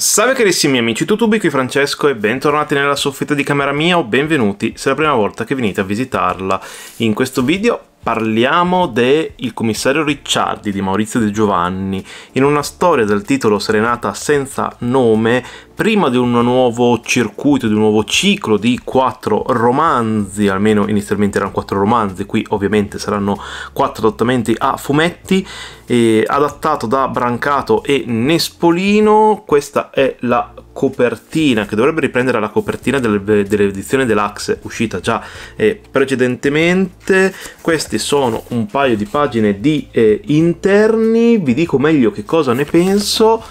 Salve carissimi amici tutubi, qui Francesco e bentornati nella soffitta di camera mia o benvenuti se è la prima volta che venite a visitarla. In questo video parliamo de Il commissario Ricciardi di Maurizio De Giovanni, in una storia dal titolo Serenata senza nome, prima di un nuovo circuito, di un nuovo ciclo di quattro romanzi, almeno inizialmente erano quattro romanzi, qui ovviamente saranno quattro adattamenti a fumetti, eh, adattato da Brancato e Nespolino, questa è la copertina che dovrebbe riprendere la copertina del, dell'edizione deluxe uscita già eh, precedentemente queste sono un paio di pagine di eh, interni vi dico meglio che cosa ne penso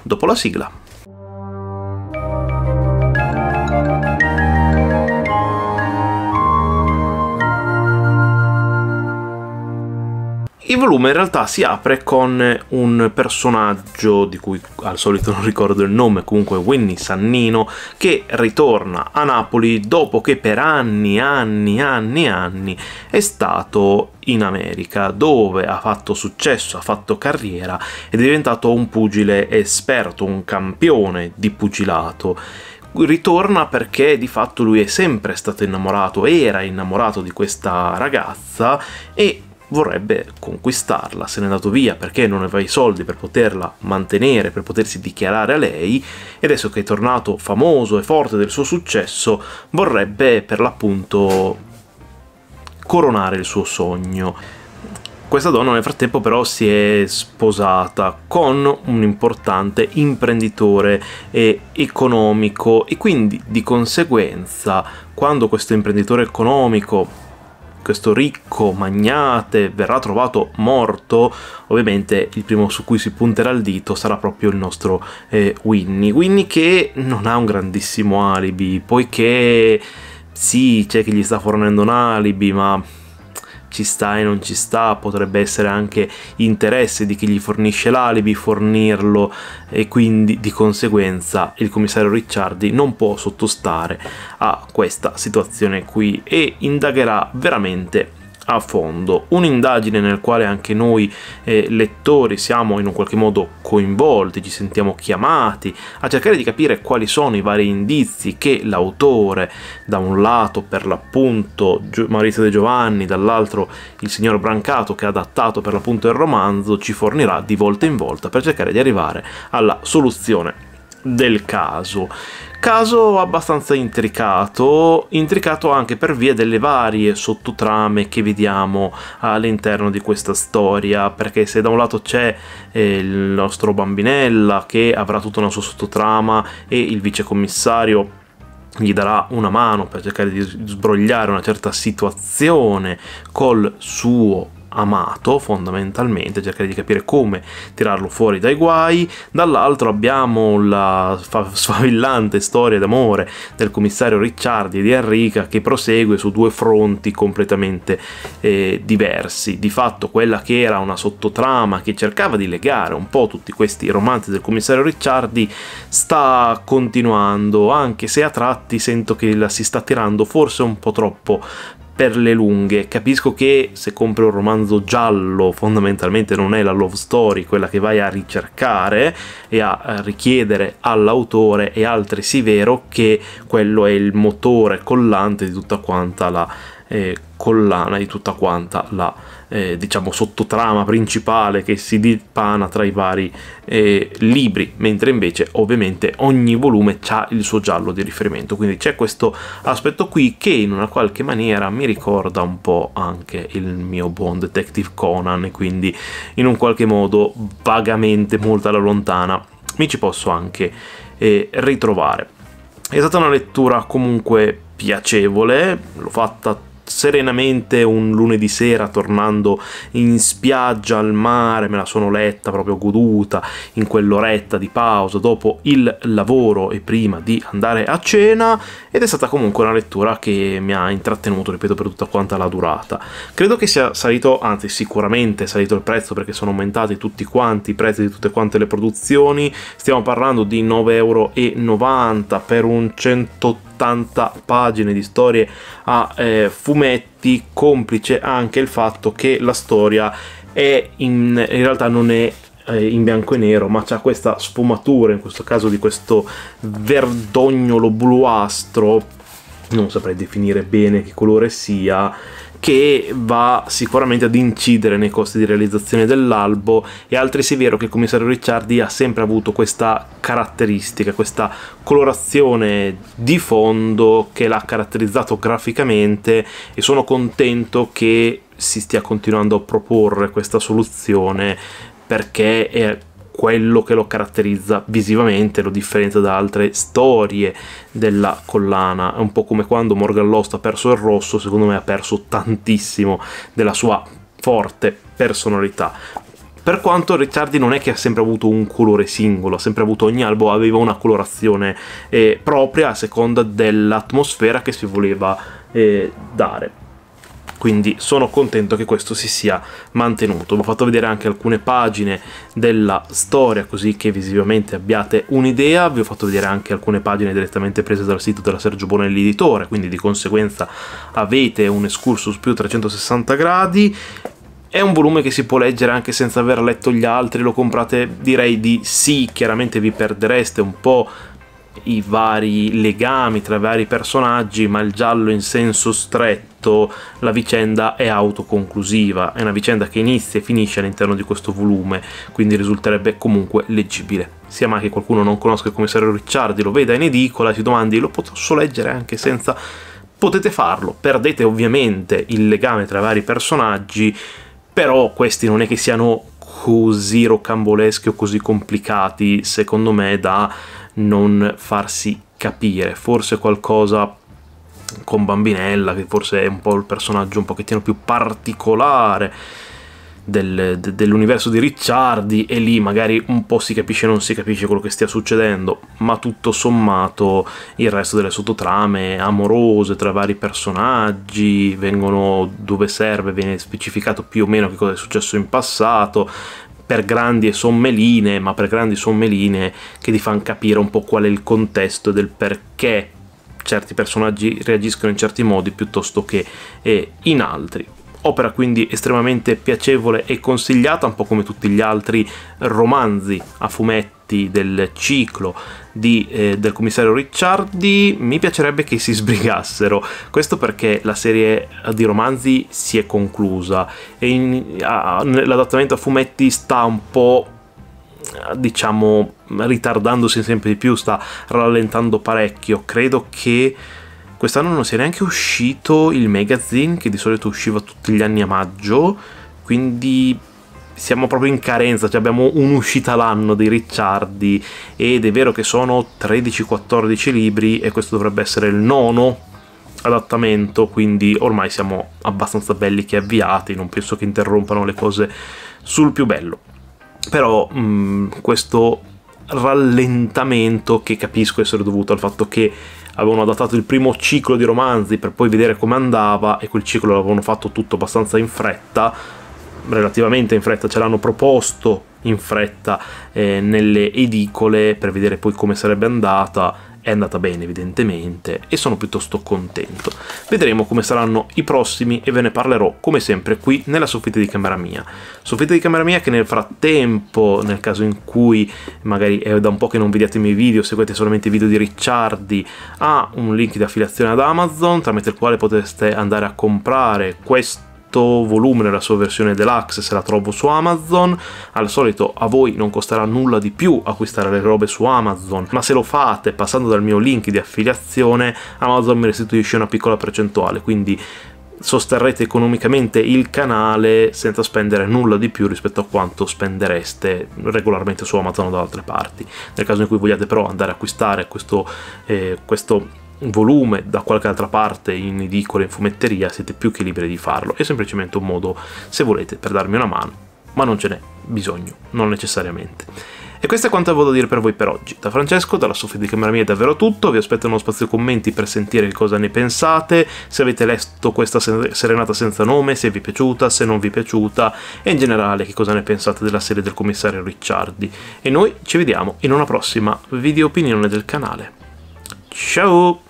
dopo la sigla Il volume in realtà si apre con un personaggio di cui al solito non ricordo il nome, comunque Winnie Sannino, che ritorna a Napoli dopo che per anni, anni, anni, anni è stato in America, dove ha fatto successo, ha fatto carriera ed è diventato un pugile esperto, un campione di pugilato ritorna perché di fatto lui è sempre stato innamorato, era innamorato di questa ragazza e vorrebbe conquistarla, se n'è andato via perché non aveva i soldi per poterla mantenere, per potersi dichiarare a lei e adesso che è tornato famoso e forte del suo successo vorrebbe per l'appunto coronare il suo sogno. Questa donna nel frattempo però si è sposata con un importante imprenditore economico e quindi di conseguenza quando questo imprenditore economico questo ricco magnate verrà trovato morto, ovviamente il primo su cui si punterà il dito sarà proprio il nostro eh, Winnie. Winnie che non ha un grandissimo alibi, poiché sì, c'è chi gli sta fornendo un alibi, ma ci sta e non ci sta, potrebbe essere anche interesse di chi gli fornisce l'alibi fornirlo e quindi di conseguenza il commissario Ricciardi non può sottostare a questa situazione qui e indagherà veramente a fondo. Un'indagine nel quale anche noi eh, lettori siamo in un qualche modo coinvolti, ci sentiamo chiamati a cercare di capire quali sono i vari indizi che l'autore, da un lato per l'appunto Maurizio De Giovanni, dall'altro il signor Brancato che ha adattato per l'appunto il romanzo, ci fornirà di volta in volta per cercare di arrivare alla soluzione del caso caso abbastanza intricato, intricato anche per via delle varie sottotrame che vediamo all'interno di questa storia, perché se da un lato c'è eh, il nostro bambinella che avrà tutta una sua sottotrama e il vicecommissario gli darà una mano per cercare di sbrogliare una certa situazione col suo amato fondamentalmente, cercare di capire come tirarlo fuori dai guai, dall'altro abbiamo la sfavillante storia d'amore del commissario Ricciardi e di Enrica che prosegue su due fronti completamente eh, diversi, di fatto quella che era una sottotrama che cercava di legare un po' tutti questi romanzi del commissario Ricciardi sta continuando, anche se a tratti sento che la si sta tirando forse un po' troppo per le lunghe. Capisco che se compri un romanzo giallo fondamentalmente non è la love story quella che vai a ricercare e a eh, richiedere all'autore e altresì vero che quello è il motore collante di tutta quanta la eh, collana, di tutta quanta la eh, diciamo sottotrama principale che si dipana tra i vari eh, libri, mentre invece ovviamente ogni volume ha il suo giallo di riferimento, quindi c'è questo aspetto qui che in una qualche maniera mi ricorda un po' anche il mio buon detective Conan e quindi in un qualche modo vagamente molto alla lontana mi ci posso anche eh, ritrovare. È stata una lettura comunque piacevole, l'ho fatta serenamente un lunedì sera tornando in spiaggia al mare, me la sono letta proprio goduta in quell'oretta di pausa dopo il lavoro e prima di andare a cena ed è stata comunque una lettura che mi ha intrattenuto, ripeto, per tutta quanta la durata. Credo che sia salito, anzi sicuramente è salito il prezzo perché sono aumentati tutti quanti i prezzi di tutte quante le produzioni, stiamo parlando di 9,90 euro per un 180 80 pagine di storie a eh, fumetti, complice anche il fatto che la storia è in, in realtà non è eh, in bianco e nero, ma c'è questa sfumatura, in questo caso di questo verdognolo bluastro, non saprei definire bene che colore sia, che va sicuramente ad incidere nei costi di realizzazione dell'albo e altresì è vero che il commissario Ricciardi ha sempre avuto questa caratteristica, questa colorazione di fondo che l'ha caratterizzato graficamente e sono contento che si stia continuando a proporre questa soluzione perché è quello che lo caratterizza visivamente, lo differenzia da altre storie della collana. È un po' come quando Morgan Lost ha perso il rosso, secondo me ha perso tantissimo della sua forte personalità. Per quanto Ricciardi non è che ha sempre avuto un colore singolo, ha sempre avuto ogni albo, aveva una colorazione eh, propria a seconda dell'atmosfera che si voleva eh, dare quindi sono contento che questo si sia mantenuto. Vi ho fatto vedere anche alcune pagine della storia così che visivamente abbiate un'idea, vi ho fatto vedere anche alcune pagine direttamente prese dal sito della Sergio Bonelli editore, quindi di conseguenza avete un escursus più 360 gradi è un volume che si può leggere anche senza aver letto gli altri, lo comprate direi di sì, chiaramente vi perdereste un po' i vari legami tra i vari personaggi, ma il giallo in senso stretto, la vicenda è autoconclusiva, è una vicenda che inizia e finisce all'interno di questo volume, quindi risulterebbe comunque leggibile. Sia mai che qualcuno non conosca il commissario Ricciardi, lo veda in edicola si domandi lo posso leggere anche senza... Potete farlo, perdete ovviamente il legame tra i vari personaggi, però questi non è che siano così rocamboleschi o così complicati, secondo me, da non farsi capire. Forse qualcosa con Bambinella, che forse è un po' il personaggio un pochettino più particolare del, de, dell'universo di Ricciardi e lì magari un po' si capisce e non si capisce quello che stia succedendo, ma tutto sommato il resto delle sottotrame amorose tra vari personaggi vengono dove serve, viene specificato più o meno che cosa è successo in passato per grandi e somme linee, ma per grandi somme linee che ti fanno capire un po' qual è il contesto del perché certi personaggi reagiscono in certi modi piuttosto che eh, in altri opera quindi estremamente piacevole e consigliata, un po' come tutti gli altri romanzi a fumetti del ciclo di, eh, del commissario Ricciardi, mi piacerebbe che si sbrigassero. Questo perché la serie di romanzi si è conclusa e in, ah, l'adattamento a fumetti sta un po' diciamo ritardandosi sempre di più, sta rallentando parecchio. Credo che Quest'anno non si è neanche uscito il magazine che di solito usciva tutti gli anni a maggio, quindi siamo proprio in carenza, cioè abbiamo un'uscita l'anno di Ricciardi ed è vero che sono 13-14 libri e questo dovrebbe essere il nono adattamento, quindi ormai siamo abbastanza belli che avviati, non penso che interrompano le cose sul più bello. Però mh, mm, questo rallentamento che capisco essere dovuto al fatto che avevano adattato il primo ciclo di romanzi per poi vedere come andava e quel ciclo l'avevano fatto tutto abbastanza in fretta, relativamente in fretta, ce l'hanno proposto in fretta eh, nelle edicole per vedere poi come sarebbe andata è andata bene evidentemente e sono piuttosto contento. Vedremo come saranno i prossimi e ve ne parlerò come sempre qui nella soffitta di camera mia. Soffitta di camera mia che nel frattempo, nel caso in cui magari è da un po' che non vediate i miei video, seguete solamente i video di Ricciardi, ha un link di affiliazione ad Amazon tramite il quale potreste andare a comprare questo volume nella sua versione deluxe se la trovo su Amazon. Al solito a voi non costerà nulla di più acquistare le robe su Amazon, ma se lo fate passando dal mio link di affiliazione Amazon mi restituisce una piccola percentuale, quindi sosterrete economicamente il canale senza spendere nulla di più rispetto a quanto spendereste regolarmente su Amazon o da altre parti. Nel caso in cui vogliate però andare a acquistare questo, eh, questo volume da qualche altra parte in edicola, in fumetteria, siete più che liberi di farlo. È semplicemente un modo, se volete, per darmi una mano, ma non ce n'è bisogno, non necessariamente. E questo è quanto avevo da dire per voi per oggi. Da Francesco, dalla soffia di camera mia è davvero tutto, vi aspetto uno spazio commenti per sentire cosa ne pensate, se avete letto questa serenata senza nome, se vi è piaciuta, se non vi è piaciuta e in generale che cosa ne pensate della serie del commissario Ricciardi. E noi ci vediamo in una prossima video opinione del canale. Ciao!